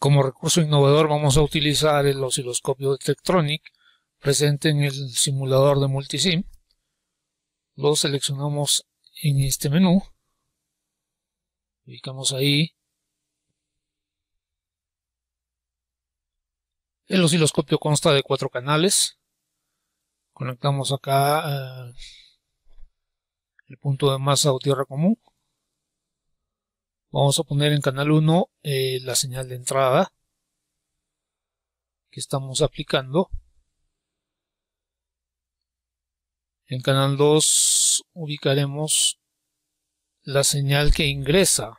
Como recurso innovador vamos a utilizar el osciloscopio de presente en el simulador de Multisim. Lo seleccionamos en este menú. Ubicamos ahí. El osciloscopio consta de cuatro canales. Conectamos acá eh, el punto de masa o tierra común. Vamos a poner en canal 1 eh, la señal de entrada que estamos aplicando. En canal 2 ubicaremos la señal que ingresa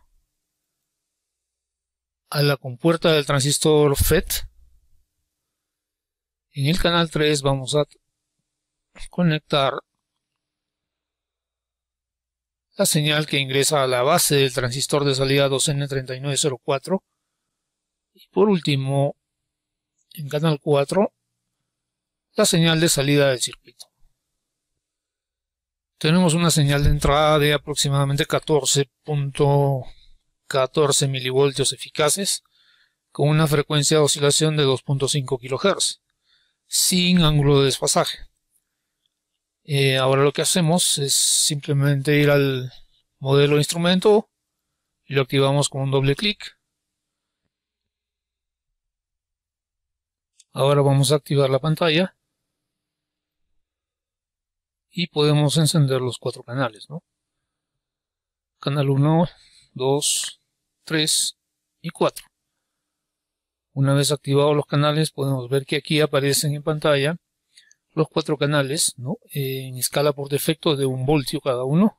a la compuerta del transistor FET. En el canal 3 vamos a conectar la señal que ingresa a la base del transistor de salida 2N3904. Y por último, en canal 4, la señal de salida del circuito. Tenemos una señal de entrada de aproximadamente 14.14 milivoltios eficaces con una frecuencia de oscilación de 2.5 kHz sin ángulo de desfasaje. Eh, ahora lo que hacemos es simplemente ir al modelo instrumento y lo activamos con un doble clic. Ahora vamos a activar la pantalla y podemos encender los cuatro canales, ¿no? Canal 1, 2, 3 y 4. Una vez activados los canales podemos ver que aquí aparecen en pantalla los cuatro canales, ¿no? en escala por defecto de un voltio cada uno.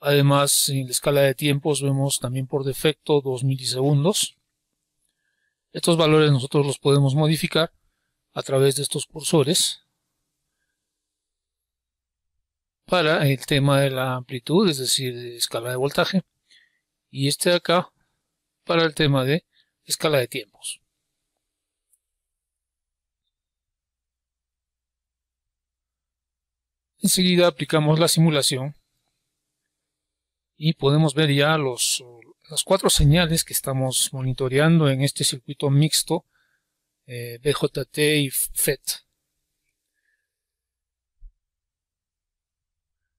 Además, en la escala de tiempos vemos también por defecto 2 milisegundos. Estos valores nosotros los podemos modificar a través de estos cursores para el tema de la amplitud, es decir, escala de voltaje, y este de acá para el tema de escala de tiempo. Enseguida aplicamos la simulación y podemos ver ya los, las cuatro señales que estamos monitoreando en este circuito mixto eh, BJT y FET.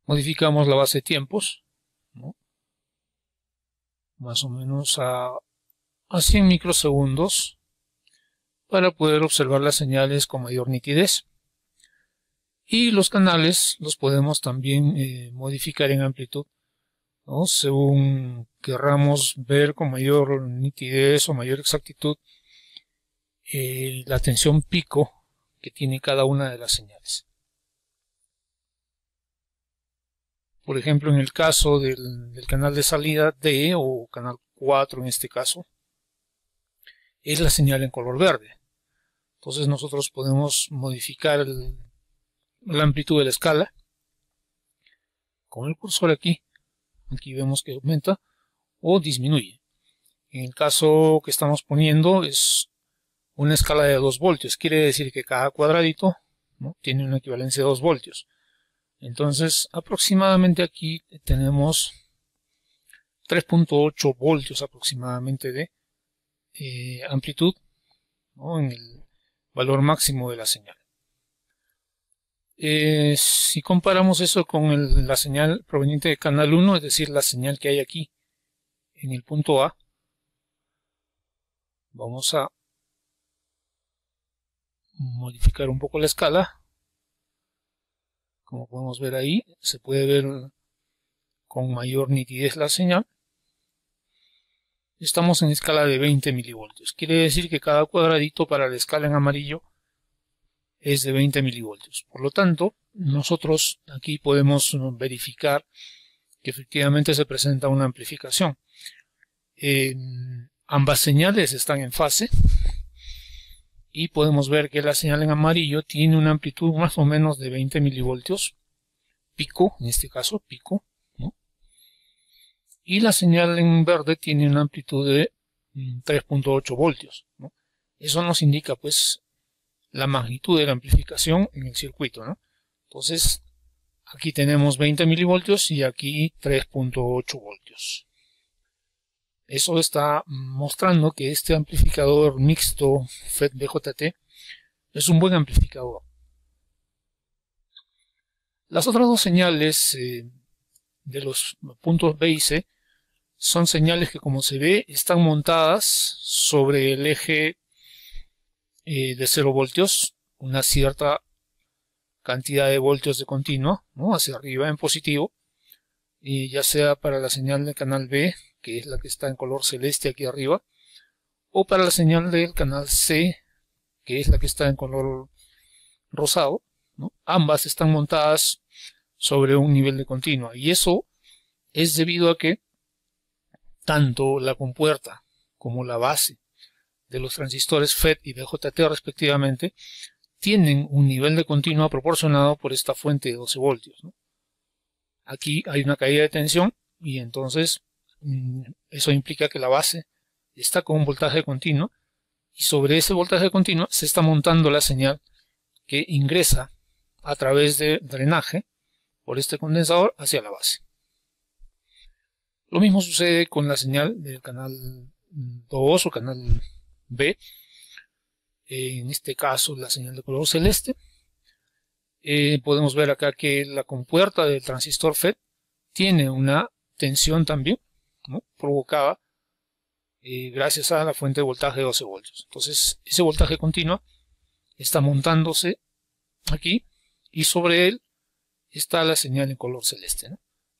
Modificamos la base de tiempos, más o menos a, a 100 microsegundos, para poder observar las señales con mayor nitidez. Y los canales los podemos también eh, modificar en amplitud, según querramos ver con mayor nitidez o mayor exactitud eh, la tensión pico que tiene cada una de las señales. Por ejemplo, en el caso del, del canal de salida D o canal 4 en este caso, es la señal en color verde. Entonces nosotros podemos modificar el la amplitud de la escala. Con el cursor aquí, aquí vemos que aumenta o disminuye. En el caso que estamos poniendo es una escala de 2 voltios, quiere decir que cada cuadradito tiene una equivalencia de 2 voltios. Entonces, aproximadamente aquí tenemos 3.8 voltios aproximadamente de eh, amplitud en el valor máximo de la señal. Eh, si comparamos eso con la señal proveniente de canal 1, es decir, la señal que hay aquí en el punto A, vamos a modificar un poco la escala. Como podemos ver ahí, se puede ver con mayor nitidez la señal. Estamos en escala de 20 milivoltios. Quiere decir que cada cuadradito para la escala en amarillo es de 20 milivoltios. Por lo tanto, nosotros aquí podemos verificar que efectivamente se presenta una amplificación. ambas señales están en fase y podemos ver que la señal en amarillo tiene una amplitud más o menos de 20 milivoltios, pico, en este caso pico, ¿no? y la señal en verde tiene una amplitud de 3.8 mm, voltios. Eso nos indica pues la magnitud de la amplificación en el circuito. ¿no? Entonces, aquí tenemos 20 milivoltios y aquí 3.8 voltios. Eso está mostrando que este amplificador mixto FET BJT es un buen amplificador. Las otras dos señales eh, de los puntos B y C son señales que como se ve están montadas sobre el eje eh, de 0 voltios, una cierta cantidad de voltios de continuo, ¿no? hacia arriba en positivo, y ya sea para la señal del canal B, que es la que está en color celeste aquí arriba, o para la señal del canal C, que es la que está en color rosado, ambas están montadas sobre un nivel de continua, y eso es debido a que tanto la compuerta como la base de los transistores FET y BJT respectivamente, tienen un nivel de continua proporcionado por esta fuente de 12 voltios. Aquí hay una caída de tensión y entonces mm, eso implica que la base está con un voltaje continuo y sobre ese voltaje continuo se está montando la señal que ingresa a través de drenaje por este condensador hacia la base. Lo mismo sucede con la señal del canal 2 o canal B, eh, en este caso la señal de color celeste. Eh, podemos ver acá que la compuerta del transistor FET tiene una tensión también, provocada eh, gracias a la fuente de voltaje de 12 voltios. Entonces, ese voltaje continua está montándose aquí y sobre él está la señal en color celeste,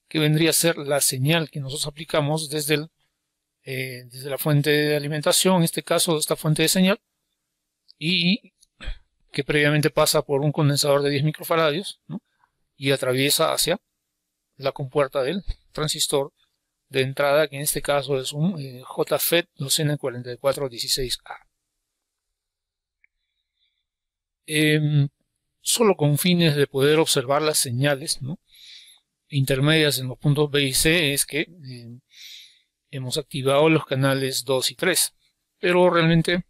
que vendría a ser la señal que nosotros aplicamos desde el eh, desde la fuente de alimentación, en este caso esta fuente de señal, y que previamente pasa por un condensador de 10 microfaradios y atraviesa hacia la compuerta del transistor de entrada, que en este caso es un 2 n 4416 a em, solo con fines de poder observar las señales intermedias en los puntos B y C es que em, hemos activado los canales 2 y 3. Pero realmente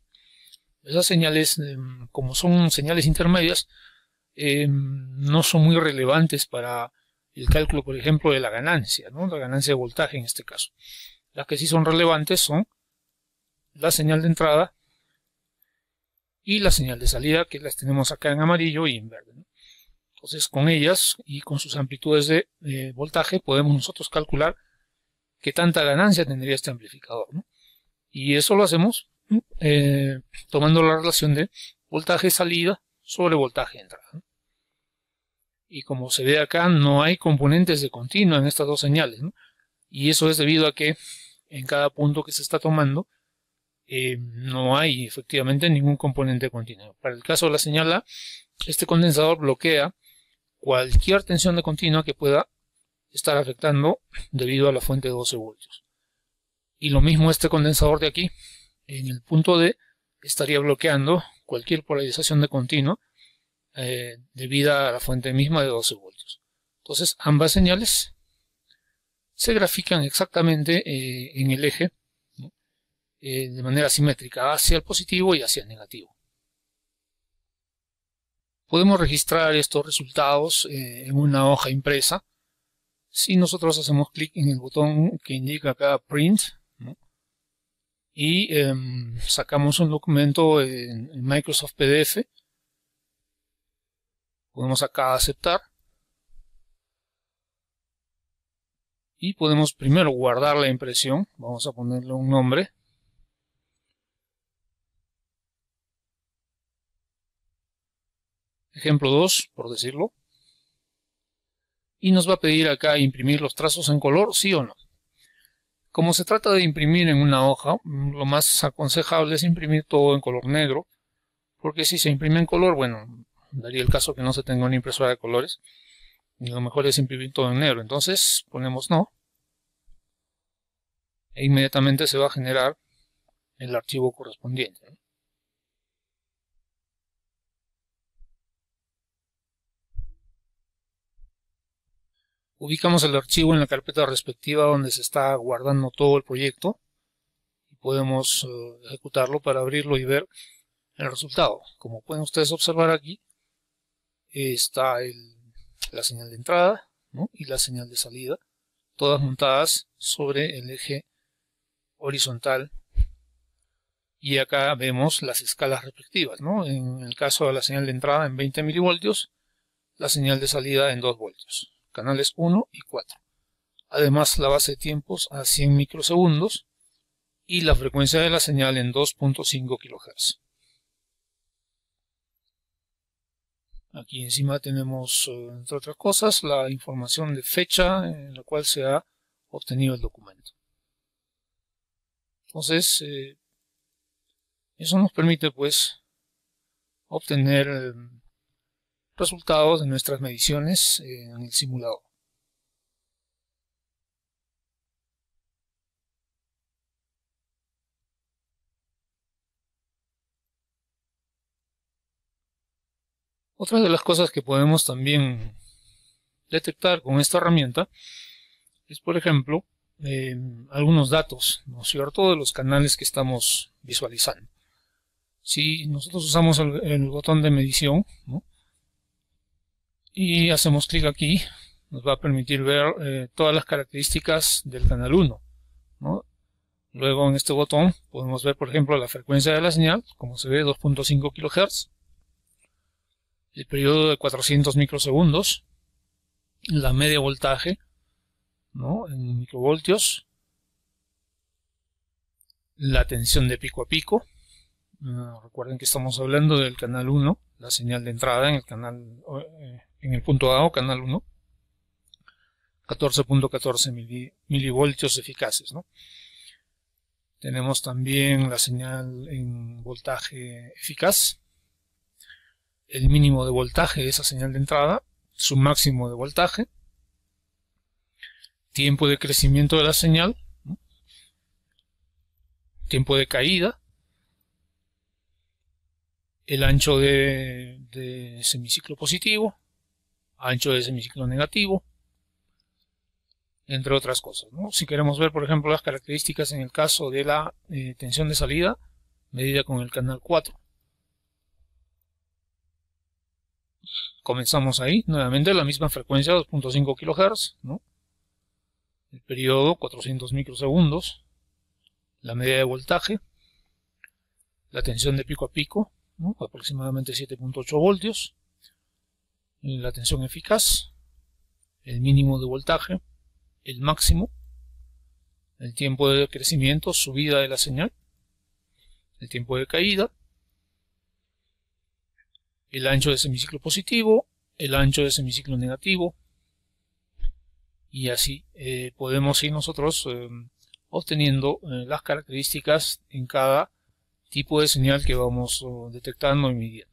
esas señales, em, como son señales intermedias, em, no son muy relevantes para el cálculo, por ejemplo, de la ganancia, ¿no? la ganancia de voltaje en este caso. Las que sí son relevantes son la señal de entrada y la señal de salida, que las tenemos acá en amarillo y en verde. Entonces, con ellas y con sus amplitudes de voltaje podemos nosotros calcular qué tanta ganancia tendría este amplificador. Y eso lo hacemos eh, tomando la relación de voltaje salida sobre voltaje entrada. Y como se ve acá, no hay componentes de continua en estas dos señales. Y eso es debido a que en cada punto que se está tomando eh, no hay efectivamente ningún componente continuo. Para el caso de la señal A, este condensador bloquea cualquier tensión de continua que pueda estar afectando debido a la fuente de 12 voltios. Y lo mismo este condensador de aquí, en el punto D, estaría bloqueando cualquier polarización de continuo eh, debido a la fuente misma de 12 voltios. Entonces ambas señales se grafican exactamente eh, en el eje eh, de manera simétrica hacia el positivo y hacia el negativo. Podemos registrar estos resultados en una hoja impresa si nosotros hacemos clic en el botón que indica acá print y em, sacamos un documento en, en, Microsoft PDF, podemos acá aceptar y podemos primero guardar la impresión, vamos a ponerle un nombre. Ejemplo 2, por decirlo y nos va a pedir acá imprimir los trazos en color, sí o no. Como se trata de imprimir en una hoja, lo más aconsejable es imprimir todo en color negro, porque si se imprime en color, bueno, daría el caso que no se tenga una impresora de colores, y lo mejor es imprimir todo en negro. Entonces ponemos no, e inmediatamente se va a generar el archivo correspondiente. ubicamos el archivo en la carpeta respectiva donde se está guardando todo el proyecto y podemos eh, ejecutarlo para abrirlo y ver el resultado. Como pueden ustedes observar aquí, está la señal de entrada y la señal de salida, todas montadas sobre el eje horizontal y acá vemos las escalas respectivas, en el caso de la señal de entrada en 20 milivoltios, la señal de salida en 2 voltios canales 1 y 4. Además, la base de tiempos a 100 microsegundos y la frecuencia de la señal en 2.5 kHz. Aquí encima tenemos, eh, entre otras cosas, la información de fecha en la cual se ha obtenido el documento. Entonces, eh, eso nos permite pues obtener em, resultados de nuestras mediciones eh, en el simulador. Otra de las cosas que podemos también detectar con esta herramienta es, por ejemplo, eh, algunos datos, ¿no es cierto?, de los canales que estamos visualizando. Si nosotros usamos el botón de medición, ¿no? y hacemos clic aquí, nos va a permitir ver eh, todas las características del canal 1. Luego en este botón podemos ver, por ejemplo, la frecuencia de la señal, como se ve, 2.5 kHz, el periodo de 400 microsegundos, la media voltaje, en microvoltios, la tensión de pico a pico, ah, recuerden que estamos hablando del canal 1, la señal de entrada en el canal eh, en el punto A o canal 1, 14.14 milivoltios eficaces, ¿no? Tenemos también la señal en voltaje eficaz, el mínimo de voltaje de esa señal de entrada, su máximo de voltaje, tiempo de crecimiento de la señal, tiempo de caída, el ancho de semiciclo positivo, ancho de semiciclo negativo, entre otras cosas. Si queremos ver, por ejemplo, las características en el caso de la eh, tensión de salida, medida con el canal 4. Comenzamos ahí, nuevamente la misma frecuencia, 2.5 kHz, ¿no? el periodo 400 microsegundos, la medida de voltaje, la tensión de pico a pico, aproximadamente 7.8 voltios, la tensión eficaz, el mínimo de voltaje, el máximo, el tiempo de crecimiento, subida de la señal, el tiempo de caída, el ancho de semiciclo positivo, el ancho de semiciclo negativo, y así eh, podemos ir nosotros em, obteniendo eh, las características en cada tipo de señal que vamos oh, detectando y midiendo.